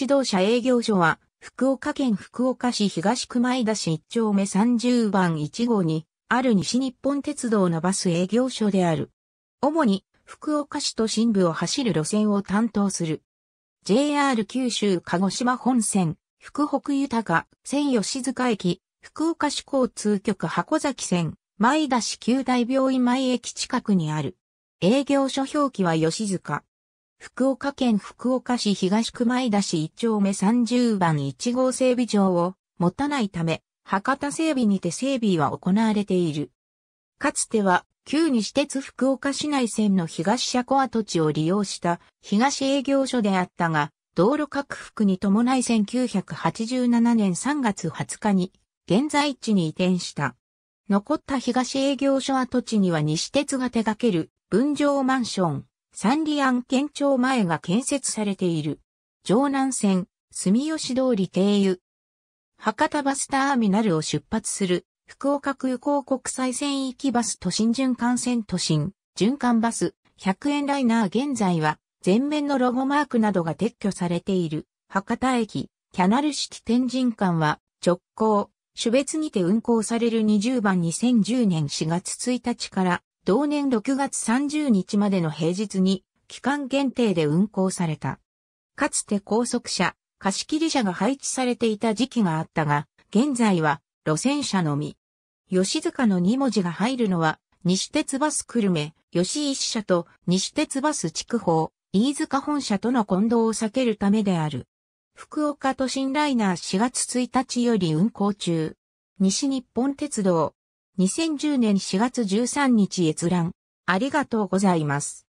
自動車営業所は、福岡県福岡市東熊井田市1丁目30番1号に、ある西日本鉄道のバス営業所である。主に、福岡市と新部を走る路線を担当する。JR 九州鹿児島本線、福北豊、線吉塚駅、福岡市交通局箱崎線、前田市九大病院前駅近くにある。営業所表記は吉塚。福岡県福岡市東区前田市1丁目30番1号整備場を持たないため、博多整備にて整備は行われている。かつては、旧西鉄福岡市内線の東車庫跡地を利用した東営業所であったが、道路拡幅に伴い1987年3月20日に現在地に移転した。残った東営業所跡地には西鉄が手掛ける分譲マンション、サンリアン県庁前が建設されている。城南線、住吉通り経由。博多バスターミナルを出発する、福岡空港国際線域バス都心循環線都心、循環バス、100円ライナー現在は、前面のロゴマークなどが撤去されている、博多駅、キャナル式天神館は、直行、種別にて運行される20番2010年4月1日から、同年6月30日までの平日に期間限定で運行された。かつて高速車、貸切車が配置されていた時期があったが、現在は路線車のみ。吉塚の2文字が入るのは、西鉄バス久留米、吉石社と西鉄バス筑豊、飯塚本社との混同を避けるためである。福岡都心ライナー4月1日より運行中。西日本鉄道、2010年4月13日閲覧。ありがとうございます。